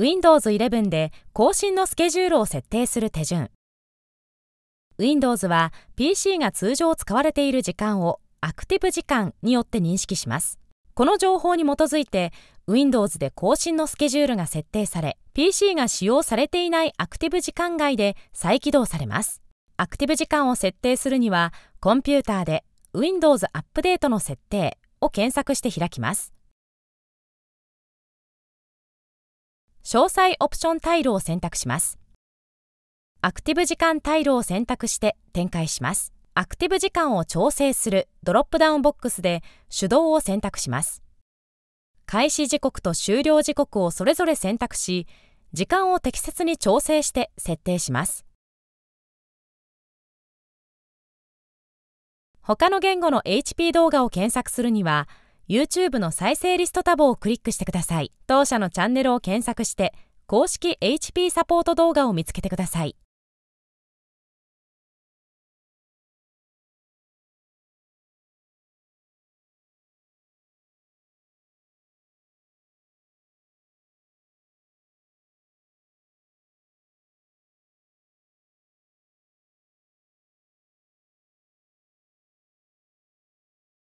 Windows 11で更新のスケジュールを設定する手順 Windows は PC が通常使われている時間をアクティブ時間によって認識しますこの情報に基づいて Windows で更新のスケジュールが設定され PC が使用されていないアクティブ時間外で再起動されますアクティブ時間を設定するにはコンピューターで Windows アップデートの設定を検索して開きます詳細オプションタイルを選択します。アクティブ時間タイルを選択して展開します。アクティブ時間を調整するドロップダウンボックスで手動を選択します。開始時刻と終了時刻をそれぞれ選択し、時間を適切に調整して設定します。他の言語の HP 動画を検索するには、YouTube の再生リストタブをクリックしてください。当社のチャンネルを検索して、公式 HP サポート動画を見つけてください。